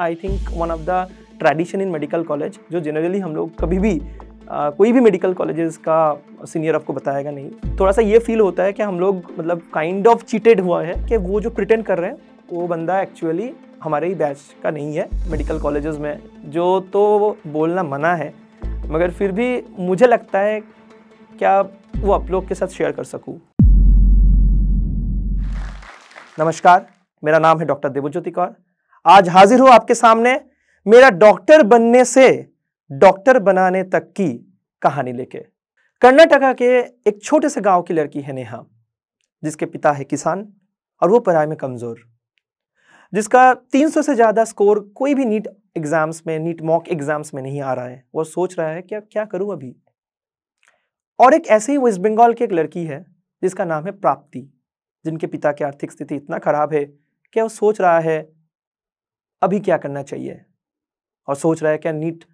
I think one of the tradition in medical college जो generally हम लोग कभी भी आ, कोई भी मेडिकल कॉलेजेस का सीनियर आपको बताएगा नहीं थोड़ा सा ये फील होता है कि हम लोग मतलब काइंड ऑफ चीटेड हुआ है कि वो जो प्रिटेंड कर रहे हैं वो बंदा एक्चुअली हमारे ही बैच का नहीं है मेडिकल कॉलेजेस में जो तो बोलना मना है मगर फिर भी मुझे लगता है क्या वो आप लोग के साथ शेयर कर सकूँ नमस्कार मेरा नाम है डॉक्टर देवज्योति कौर आज हाजिर हूं आपके सामने मेरा डॉक्टर बनने से डॉक्टर बनाने तक की कहानी लेके कर्नाटका के एक छोटे से गांव की लड़की है नेहा जिसके पिता है किसान और वो पढ़ाई में कमज़ोर जिसका 300 से ज़्यादा स्कोर कोई भी नीट एग्ज़ाम्स में नीट मॉक एग्ज़ाम्स में नहीं आ रहा है वो सोच रहा है कि अब क्या करूं अभी और एक ऐसे ही वेस्ट बंगाल की एक लड़की है जिसका नाम है प्राप्ति जिनके पिता की आर्थिक स्थिति इतना खराब है कि वो सोच रहा है अभी क्या करना चाहिए और सोच रहा है क्या नीट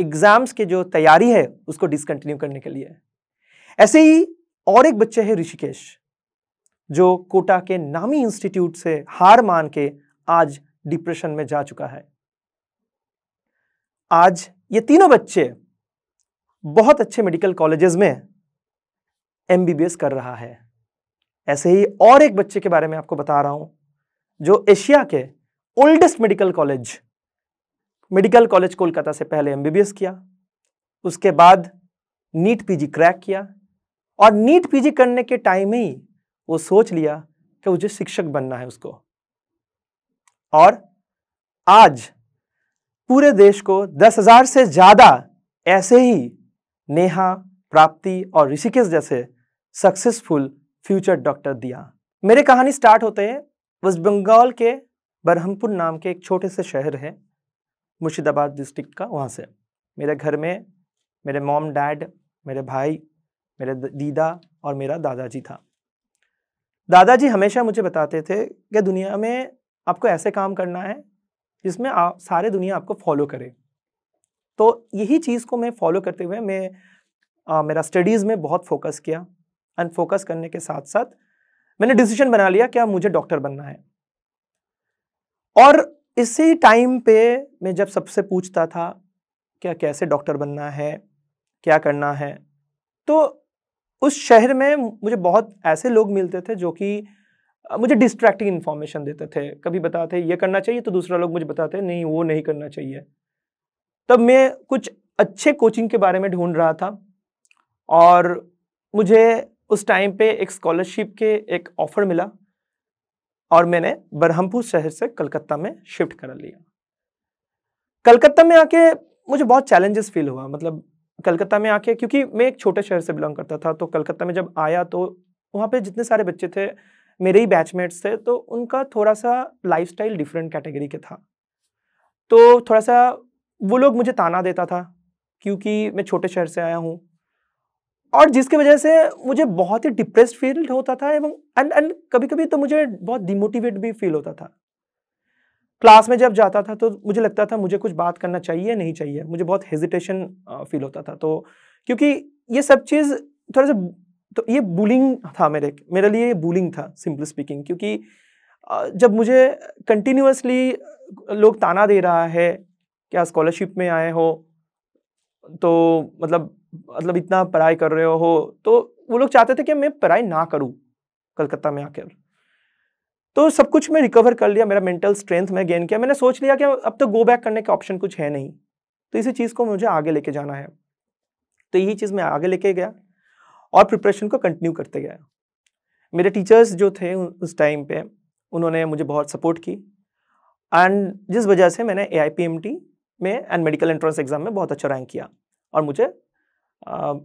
एग्जाम्स के जो तैयारी है उसको डिसकंटिन्यू करने के लिए ऐसे ही और एक बच्चे है ऋषिकेश जो कोटा के नामी इंस्टीट्यूट से हार मान के आज डिप्रेशन में जा चुका है आज ये तीनों बच्चे बहुत अच्छे मेडिकल कॉलेजेस में एमबीबीएस कर रहा है ऐसे ही और एक बच्चे के बारे में आपको बता रहा हूं जो एशिया के oldest medical college medical college Kolkata से पहले एमबीबीएस किया उसके बाद नीट पीजी क्रैक किया और नीट पीजी करने के टाइम ही वो सोच लिया कि मुझे शिक्षक बनना है उसको और आज पूरे देश को दस हजार से ज़्यादा ऐसे ही नेहा प्राप्ति और ऋषिकेश जैसे सक्सेसफुल फ्यूचर डॉक्टर दिया मेरे कहानी स्टार्ट होते हैं वेस्ट बंगाल के बरहमपुर नाम के एक छोटे से शहर है मुर्शिदाबाद डिस्ट्रिक्ट का वहाँ से मेरे घर में मेरे मॉम डैड मेरे भाई मेरे दीदा और मेरा दादाजी था दादाजी हमेशा मुझे बताते थे कि दुनिया में आपको ऐसे काम करना है जिसमें आप सारे दुनिया आपको फॉलो करे तो यही चीज़ को मैं फॉलो करते हुए मैं आ, मेरा स्टडीज़ में बहुत फोकस किया एंड फोकस करने के साथ साथ मैंने डिसीजन बना लिया कि अब मुझे डॉक्टर बनना है और इसी टाइम पे मैं जब सबसे पूछता था क्या कैसे डॉक्टर बनना है क्या करना है तो उस शहर में मुझे बहुत ऐसे लोग मिलते थे जो कि मुझे डिस्ट्रैक्टिंग इन्फॉर्मेशन देते थे कभी बताते ये करना चाहिए तो दूसरा लोग मुझे बताते नहीं वो नहीं करना चाहिए तब मैं कुछ अच्छे कोचिंग के बारे में ढूंढ रहा था और मुझे उस टाइम पे एक स्कॉलरशिप के एक ऑफ़र मिला और मैंने ब्रह्मपुर शहर से कलकत्ता में शिफ्ट कर लिया कलकत्ता में आके मुझे बहुत चैलेंजेस फील हुआ मतलब कलकत्ता में आके क्योंकि मैं एक छोटे शहर से बिलोंग करता था तो कलकत्ता में जब आया तो वहाँ पे जितने सारे बच्चे थे मेरे ही बैचमेट्स थे तो उनका थोड़ा सा लाइफस्टाइल डिफरेंट कैटेगरी के था तो थोड़ा सा वो लोग मुझे ताना देता था क्योंकि मैं छोटे शहर से आया हूँ और जिसकी वजह से मुझे बहुत ही डिप्रेस फील होता था एवं एंड एंड कभी कभी तो मुझे बहुत डिमोटिवेट भी फील होता था क्लास में जब जाता था तो मुझे लगता था मुझे कुछ बात करना चाहिए नहीं चाहिए मुझे बहुत हेजिटेशन फील होता था तो क्योंकि ये सब चीज़ थोड़ा सा तो ये बुलिंग था मेरे मेरे लिए ये बुलिंग था सिंपल स्पीकिंग क्योंकि जब मुझे कंटिन्यूसली लोग ताना दे रहा है क्या स्कॉलरशिप में आए हो तो मतलब मतलब इतना पढ़ाई कर रहे हो तो वो लोग चाहते थे कि मैं पढ़ाई ना करूँ कलकत्ता में आकर तो सब कुछ मैं रिकवर कर लिया मेरा मेंटल स्ट्रेंथ मैं गेन किया मैंने सोच लिया कि अब तो गो बैक करने का ऑप्शन कुछ है नहीं तो इसी चीज़ को मुझे आगे लेके जाना है तो यही चीज़ मैं आगे लेके गया और प्रिपरेशन को कंटिन्यू करते गया मेरे टीचर्स जो थे उस टाइम पे उन्होंने मुझे बहुत सपोर्ट की एंड जिस वजह से मैंने ए में एंड मेडिकल एंट्रेंस एग्ज़ाम में बहुत अच्छा रैंक किया और मुझे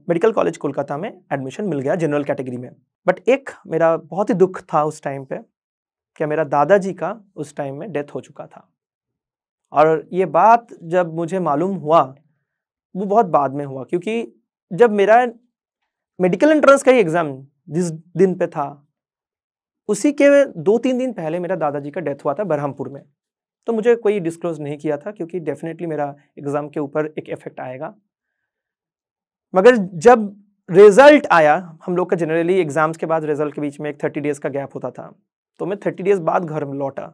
मेडिकल कॉलेज कोलकाता में एडमिशन मिल गया जनरल कैटेगरी में बट एक मेरा बहुत ही दुख था उस टाइम पे कि मेरा दादाजी का उस टाइम में डेथ हो चुका था और ये बात जब मुझे मालूम हुआ वो बहुत बाद में हुआ क्योंकि जब मेरा मेडिकल एंट्रेंस का ही एग्ज़ाम जिस दिन पे था उसी के दो तीन दिन पहले मेरा दादाजी का डेथ हुआ था बरहमपुर में तो मुझे कोई डिस्क्लोज नहीं किया था क्योंकि डेफिनेटली मेरा एग्ज़ाम के ऊपर एक इफ़ेक्ट आएगा मगर जब रिजल्ट आया हम लोग का जनरली एग्जाम्स के बाद रिजल्ट के बीच में एक थर्टी डेज का गैप होता था तो मैं थर्टी डेज बाद घर में लौटा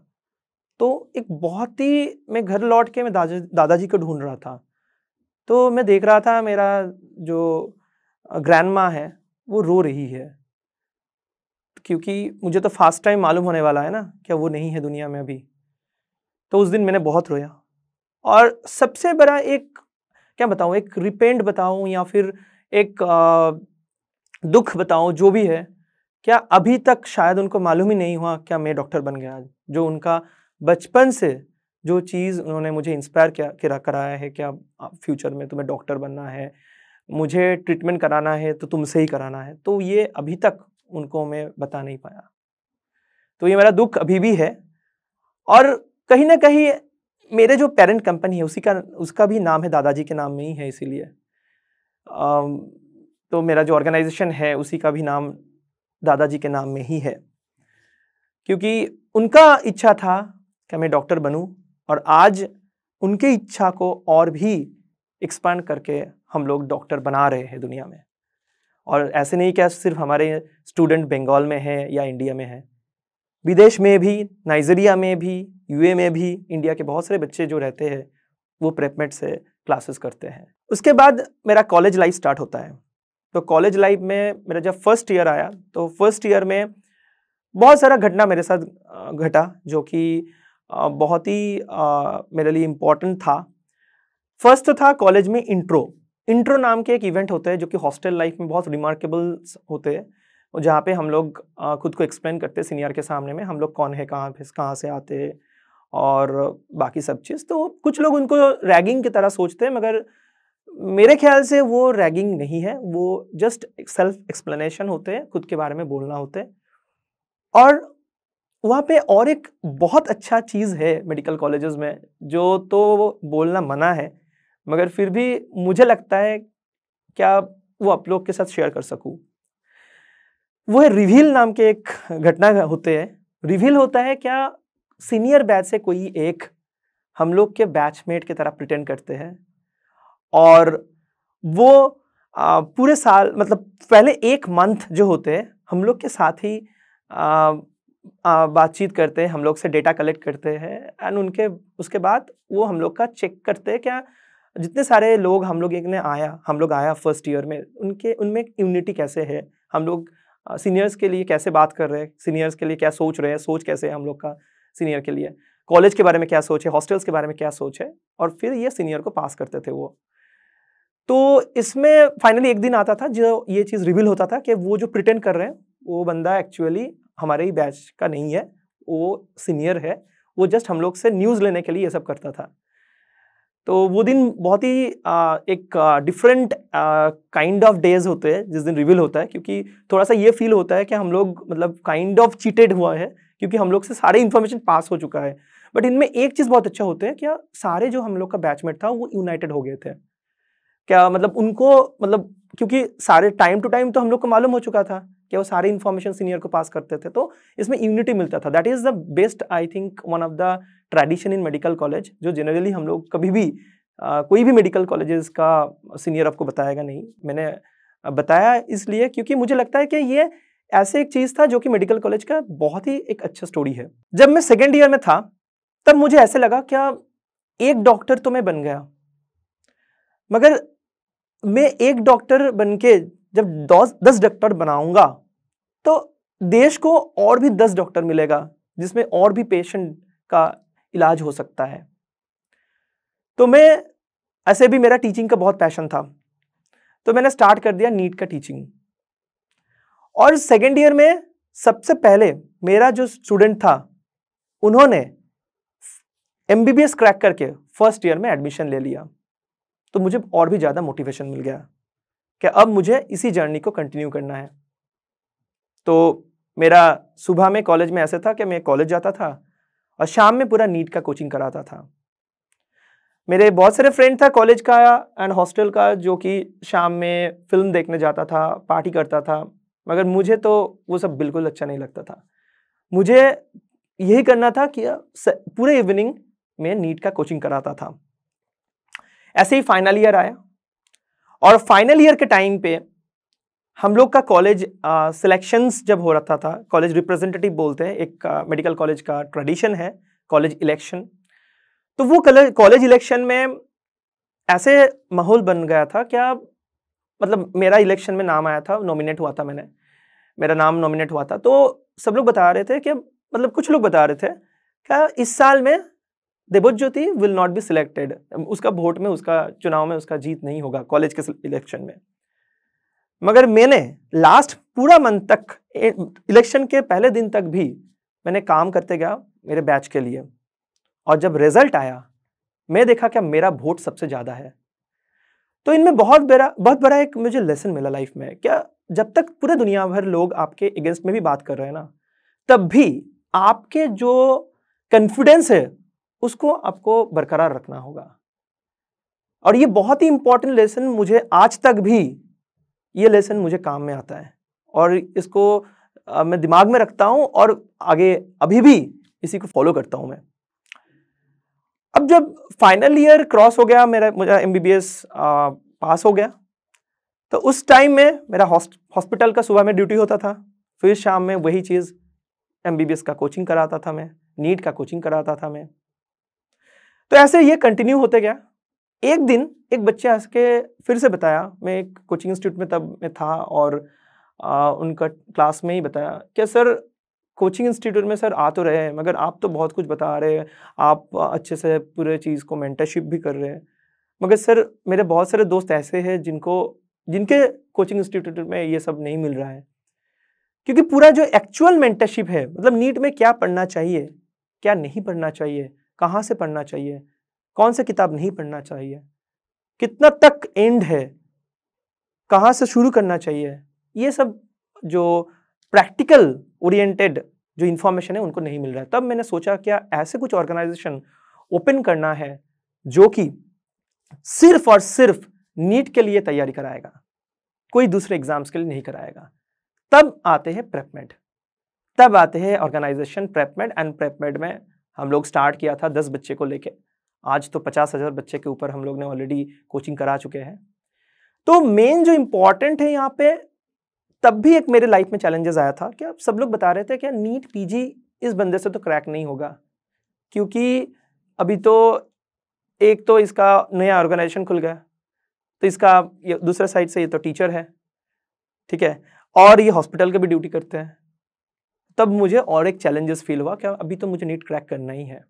तो एक बहुत ही मैं घर लौट के मैं दादा दादाजी को ढूंढ रहा था तो मैं देख रहा था मेरा जो ग्रैंड माँ है वो रो रही है क्योंकि मुझे तो फास्ट टाइम मालूम होने वाला है ना क्या वो नहीं है दुनिया में अभी तो उस दिन मैंने बहुत रोया और सबसे बड़ा एक क्या बताऊँ एक रिपेंट बताऊँ या फिर एक आ, दुख बताऊँ जो भी है क्या अभी तक शायद उनको मालूम ही नहीं हुआ क्या मैं डॉक्टर बन गया जो उनका बचपन से जो चीज़ उन्होंने मुझे इंस्पायर किया कराया है क्या फ्यूचर में तुम्हें डॉक्टर बनना है मुझे ट्रीटमेंट कराना है तो तुमसे ही कराना है तो ये अभी तक उनको मैं बता नहीं पाया तो ये मेरा दुख अभी भी है और कहीं ना कहीं मेरे जो पेरेंट कंपनी है उसी का उसका भी नाम है दादाजी के नाम में ही है इसीलिए तो मेरा जो ऑर्गेनाइजेशन है उसी का भी नाम दादाजी के नाम में ही है क्योंकि उनका इच्छा था कि मैं डॉक्टर बनूं और आज उनके इच्छा को और भी एक्सपांड करके हम लोग डॉक्टर बना रहे हैं दुनिया में और ऐसे नहीं क्या सिर्फ हमारे स्टूडेंट बंगाल में हैं या इंडिया में हैं विदेश में भी नाइजीरिया में भी यूए में भी इंडिया के बहुत सारे बच्चे जो रहते हैं वो प्रेपमेट से क्लासेस करते हैं उसके बाद मेरा कॉलेज लाइफ स्टार्ट होता है तो कॉलेज लाइफ में मेरा जब फर्स्ट ईयर आया तो फर्स्ट ईयर में बहुत सारा घटना मेरे साथ घटा जो कि बहुत ही मेरे लिए इम्पोर्टेंट था फर्स्ट था कॉलेज में इंट्रो इंट्रो नाम के एक इवेंट होते हैं जो कि हॉस्टल लाइफ में बहुत रिमार्केबल होते हैं और जहाँ पे हम लोग खुद को एक्सप्लेन करते सीनियर के सामने में हम लोग कौन है कहाँ कहाँ से आते हैं और बाकी सब चीज़ तो कुछ लोग उनको रैगिंग की तरह सोचते हैं मगर मेरे ख्याल से वो रैगिंग नहीं है वो जस्ट सेल्फ एक्सप्लेनेशन होते हैं खुद के बारे में बोलना होते हैं और वहाँ पे और एक बहुत अच्छा चीज़ है मेडिकल कॉलेजेस में जो तो बोलना मना है मगर फिर भी मुझे लगता है क्या वो आप लोग के साथ शेयर कर सकूँ वो है रिवील नाम के एक घटना होते हैं रिवील होता है क्या सीनियर बैच से कोई एक हम लोग के बैचमेट की तरह प्रिटेंड करते हैं और वो आ, पूरे साल मतलब पहले एक मंथ जो होते हैं हम लोग के साथ ही बातचीत करते हैं हम लोग से डेटा कलेक्ट करते हैं एंड उनके उसके बाद वो हम लोग का चेक करते हैं क्या जितने सारे लोग हम लोग एक ने आया हम लोग आया फर्स्ट ईयर में उनके उनमें इम्यूनिटी कैसे है हम लोग सीनियर्स के लिए कैसे बात कर रहे हैं सीनियर्स के लिए क्या सोच रहे हैं सोच कैसे है हम लोग का सीनियर के लिए कॉलेज के बारे में क्या सोच है हॉस्टल्स के बारे में क्या सोच है और फिर ये सीनियर को पास करते थे वो तो इसमें फाइनली एक दिन आता था जो ये चीज़ रिवील होता था कि वो जो प्रिटेंड कर रहे हैं वो बंदा एक्चुअली हमारे ही बैच का नहीं है वो सीनियर है वो जस्ट हम लोग से न्यूज़ लेने के लिए ये सब करता था तो वो दिन बहुत ही आ, एक डिफरेंट काइंड ऑफ डेज होते हैं जिस दिन रिवील होता है क्योंकि थोड़ा सा ये फील होता है कि हम लोग मतलब काइंड ऑफ चीटेड हुआ है क्योंकि हम लोग से सारे इन्फॉर्मेशन पास हो चुका है बट इनमें एक चीज़ बहुत अच्छा होता है क्या हाँ, सारे जो हम लोग का बैचमेट था वो यूनाइटेड हो गए थे क्या मतलब उनको मतलब क्योंकि सारे टाइम टू टाइम तो हम लोग को मालूम हो चुका था कि वो सारे इन्फॉर्मेशन सीनियर को पास करते थे तो इसमें यूनिटी मिलता था that is the best I think one of the tradition in medical college जो जनरली हम लोग कभी भी आ, कोई भी मेडिकल कॉलेजेस का सीनियर आपको बताएगा नहीं मैंने बताया इसलिए क्योंकि मुझे लगता है कि ये ऐसे एक चीज़ था जो कि मेडिकल कॉलेज का बहुत ही एक अच्छा स्टोरी है जब मैं सेकेंड ईयर में था तब मुझे ऐसे लगा क्या एक डॉक्टर तो मैं बन गया मगर मैं एक डॉक्टर बन के जब दस दस डॉक्टर बनाऊंगा तो देश को और भी दस डॉक्टर मिलेगा जिसमें और भी पेशेंट का इलाज हो सकता है तो मैं ऐसे भी मेरा टीचिंग का बहुत पैशन था तो मैंने स्टार्ट कर दिया नीट का टीचिंग और सेकेंड ईयर में सबसे पहले मेरा जो स्टूडेंट था उन्होंने एम क्रैक करके फर्स्ट ईयर में एडमिशन ले लिया तो मुझे और भी ज़्यादा मोटिवेशन मिल गया कि अब मुझे इसी जर्नी को कंटिन्यू करना है तो मेरा सुबह में कॉलेज में ऐसे था कि मैं कॉलेज जाता था और शाम में पूरा नीट का कोचिंग कराता था मेरे बहुत सारे फ्रेंड था कॉलेज का एंड हॉस्टल का जो कि शाम में फिल्म देखने जाता था पार्टी करता था मगर मुझे तो वो सब बिल्कुल अच्छा नहीं लगता था मुझे यही करना था कि पूरे इवनिंग में नीट का कोचिंग कराता था ऐसे ही फाइनल ईयर आया और फाइनल ईयर के टाइम पे हम लोग का कॉलेज सिलेक्शंस जब हो रहा था कॉलेज रिप्रेजेंटेटिव बोलते हैं एक मेडिकल कॉलेज का ट्रेडिशन है कॉलेज इलेक्शन तो वो कॉलेज इलेक्शन में ऐसे माहौल बन गया था क्या मतलब मेरा इलेक्शन में नाम आया था नॉमिनेट हुआ था मैंने मेरा नाम नॉमिनेट हुआ था तो सब लोग बता रहे थे कि मतलब कुछ लोग बता रहे थे क्या इस साल में देवोज Jyoti will not be selected उसका वोट में उसका चुनाव में उसका जीत नहीं होगा कॉलेज के इलेक्शन में मगर मैंने लास्ट पूरा मंथ तक इलेक्शन के पहले दिन तक भी मैंने काम करते गया मेरे बैच के लिए और जब रिजल्ट आया मैं देखा क्या मेरा वोट सबसे ज़्यादा है तो इनमें बहुत बड़ा बहुत बड़ा एक मुझे लेसन मिला लाइफ में क्या जब तक पूरे दुनिया भर लोग आपके अगेंस्ट में भी बात कर रहे हैं ना तब भी आपके जो कॉन्फिडेंस है उसको आपको बरकरार रखना होगा और ये बहुत ही इंपॉर्टेंट लेसन मुझे आज तक भी ये लेसन मुझे काम में आता है और इसको आ, मैं दिमाग में रखता हूँ और आगे अभी भी इसी को फॉलो करता हूँ मैं अब जब फाइनल ईयर क्रॉस हो गया मेरा मुझे एम पास हो गया तो उस टाइम में मेरा हॉस्पिटल का सुबह में ड्यूटी होता था फिर शाम में वही चीज़ एम का कोचिंग कराता था मैं नीट का कोचिंग कराता था मैं तो ऐसे ये कंटिन्यू होते गया एक दिन एक बच्चे हंस के फिर से बताया मैं एक कोचिंग इंस्टीट्यूट में तब मैं था और आ, उनका क्लास में ही बताया क्या सर कोचिंग इंस्टीट्यूट में सर आ तो रहे हैं मगर आप तो बहुत कुछ बता रहे हैं आप अच्छे से पूरे चीज़ को मेंटरशिप भी कर रहे हैं मगर सर मेरे बहुत सारे दोस्त ऐसे हैं जिनको जिनके कोचिंग इंस्टीट्यूट में ये सब नहीं मिल रहा है क्योंकि पूरा जो एक्चुअल मेंटरशिप है मतलब नीट में क्या पढ़ना चाहिए क्या नहीं पढ़ना चाहिए कहाँ से पढ़ना चाहिए कौन सा किताब नहीं पढ़ना चाहिए कितना तक एंड है कहाँ से शुरू करना चाहिए ये सब जो प्रैक्टिकल ओरिएंटेड जो इन्फॉर्मेशन है उनको नहीं मिल रहा है तब मैंने सोचा क्या ऐसे कुछ ऑर्गेनाइजेशन ओपन करना है जो कि सिर्फ और सिर्फ नीट के लिए तैयारी कराएगा कोई दूसरे एग्जाम्स के लिए नहीं कराएगा तब आते हैं प्रेपमेड तब आते हैं ऑर्गेनाइजेशन प्रेपमेड एंड प्रेपमेड में हम लोग स्टार्ट किया था दस बच्चे को लेकर आज तो पचास हज़ार बच्चे के ऊपर हम लोग ने ऑलरेडी कोचिंग करा चुके हैं तो मेन जो इम्पॉर्टेंट है यहाँ पे तब भी एक मेरे लाइफ में चैलेंजेस आया था कि आप सब लोग बता रहे थे कि नीट पी इस बंदे से तो क्रैक नहीं होगा क्योंकि अभी तो एक तो इसका नया ऑर्गेनाइजेशन खुल गया तो इसका दूसरे साइड से ये तो टीचर है ठीक है और ये हॉस्पिटल के भी ड्यूटी करते हैं तब मुझे और एक चैलेंजेस फील हुआ कि अभी तो मुझे नीट क्रैक करना ही है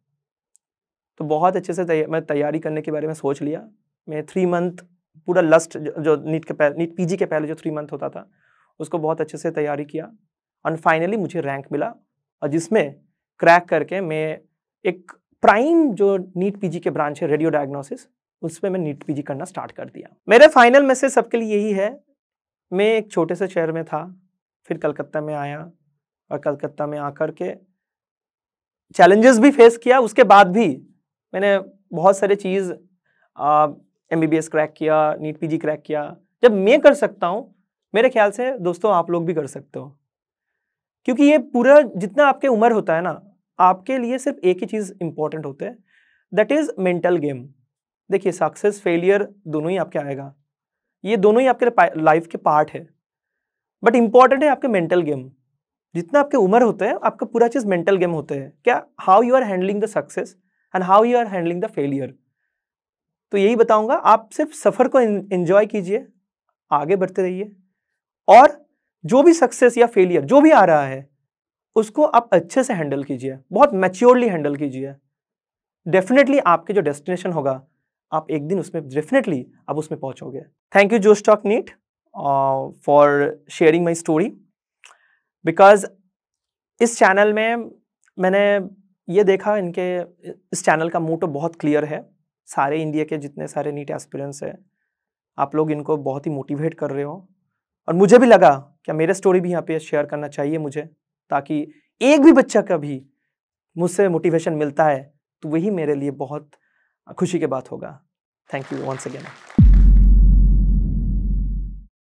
तो बहुत अच्छे से मैं तैयारी करने के बारे में सोच लिया मैं थ्री मंथ पूरा लस्ट जो नीट के पहले नीट पीजी के पहले जो थ्री मंथ होता था उसको बहुत अच्छे से तैयारी किया एंड फाइनली मुझे रैंक मिला और जिसमें क्रैक करके मैं एक प्राइम जो नीट पीजी के ब्रांच है रेडियो डायग्नोसिस उसमें मैं नीट पीजी करना स्टार्ट कर दिया मेरे फाइनल मैसेज सबके लिए यही है मैं एक छोटे से शहर में था फिर कलकत्ता में आया और कलकत्ता में आकर के चैलेंजेस भी फेस किया उसके बाद भी मैंने बहुत सारे चीज़ M B B S crack किया नीट पी जी क्रैक किया जब मैं कर सकता हूँ मेरे ख्याल से दोस्तों आप लोग भी कर सकते हो क्योंकि ये पूरा जितना आपके उम्र होता है ना आपके लिए सिर्फ एक ही चीज़ इम्पॉर्टेंट होते है दैट इज़ मेंटल गेम देखिए सक्सेस फेलियर दोनों ही आपके आएगा ये दोनों ही आपके लाइफ के पार्ट है बट इम्पॉर्टेंट है आपके मेंटल गेम जितना आपके उम्र होते हैं आपका पूरा चीज़ मेंटल गेम होते हैं क्या how you are handling the success and how you are handling the failure तो यही बताऊंगा आप सिर्फ सफ़र को इंजॉय कीजिए आगे बढ़ते रहिए और जो भी सक्सेस या फेलियर जो भी आ रहा है उसको आप अच्छे से हैंडल कीजिए बहुत मैच्योरली हैंडल कीजिए डेफिनेटली आपके जो डेस्टिनेशन होगा आप एक दिन उसमें डेफिनेटली आप उसमें पहुंचोगे थैंक यू जो stock NEET for sharing my story because इस चैनल में मैंने ये देखा इनके इस चैनल का मोटो तो बहुत क्लियर है सारे इंडिया के जितने सारे नीट एस्पिरेंट्स हैं आप लोग इनको बहुत ही मोटिवेट कर रहे हो और मुझे भी लगा क्या मेरे स्टोरी भी यहाँ पे शेयर करना चाहिए मुझे ताकि एक भी बच्चा का भी मुझसे मोटिवेशन मिलता है तो वही मेरे लिए बहुत खुशी की बात होगा थैंक यू वंस अगेन